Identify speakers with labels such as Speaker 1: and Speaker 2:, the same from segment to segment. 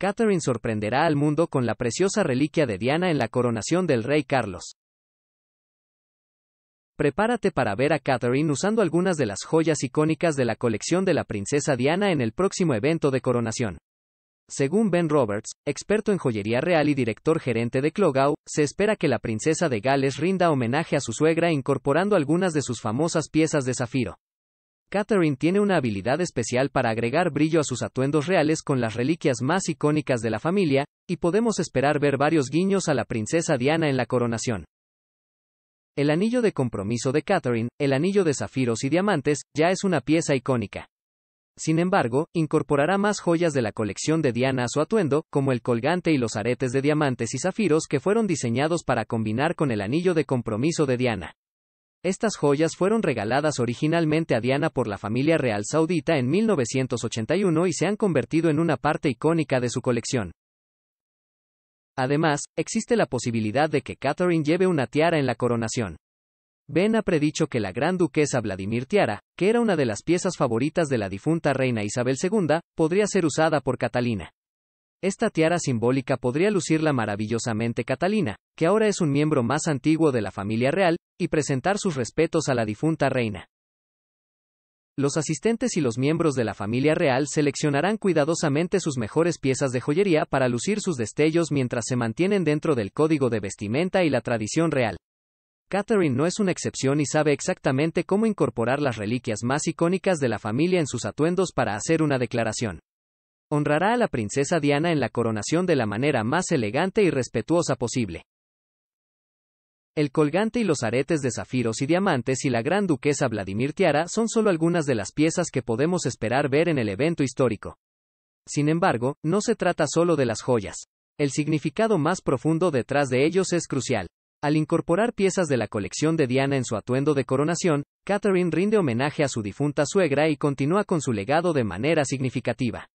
Speaker 1: Catherine sorprenderá al mundo con la preciosa reliquia de Diana en la coronación del rey Carlos. Prepárate para ver a Catherine usando algunas de las joyas icónicas de la colección de la princesa Diana en el próximo evento de coronación. Según Ben Roberts, experto en joyería real y director gerente de Clogau, se espera que la princesa de Gales rinda homenaje a su suegra incorporando algunas de sus famosas piezas de zafiro. Catherine tiene una habilidad especial para agregar brillo a sus atuendos reales con las reliquias más icónicas de la familia, y podemos esperar ver varios guiños a la princesa Diana en la coronación. El anillo de compromiso de Catherine, el anillo de zafiros y diamantes, ya es una pieza icónica. Sin embargo, incorporará más joyas de la colección de Diana a su atuendo, como el colgante y los aretes de diamantes y zafiros que fueron diseñados para combinar con el anillo de compromiso de Diana. Estas joyas fueron regaladas originalmente a Diana por la familia real saudita en 1981 y se han convertido en una parte icónica de su colección. Además, existe la posibilidad de que Catherine lleve una tiara en la coronación. Ben ha predicho que la gran duquesa Vladimir Tiara, que era una de las piezas favoritas de la difunta reina Isabel II, podría ser usada por Catalina. Esta tiara simbólica podría lucirla maravillosamente Catalina, que ahora es un miembro más antiguo de la familia real, y presentar sus respetos a la difunta reina. Los asistentes y los miembros de la familia real seleccionarán cuidadosamente sus mejores piezas de joyería para lucir sus destellos mientras se mantienen dentro del código de vestimenta y la tradición real. Catherine no es una excepción y sabe exactamente cómo incorporar las reliquias más icónicas de la familia en sus atuendos para hacer una declaración honrará a la princesa Diana en la coronación de la manera más elegante y respetuosa posible. El colgante y los aretes de zafiros y diamantes y la gran duquesa Vladimir Tiara son solo algunas de las piezas que podemos esperar ver en el evento histórico. Sin embargo, no se trata solo de las joyas. El significado más profundo detrás de ellos es crucial. Al incorporar piezas de la colección de Diana en su atuendo de coronación, Catherine rinde homenaje a su difunta suegra y continúa con su legado de manera significativa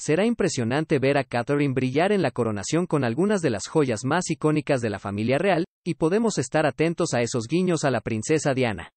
Speaker 1: será impresionante ver a Catherine brillar en la coronación con algunas de las joyas más icónicas de la familia real, y podemos estar atentos a esos guiños a la princesa Diana.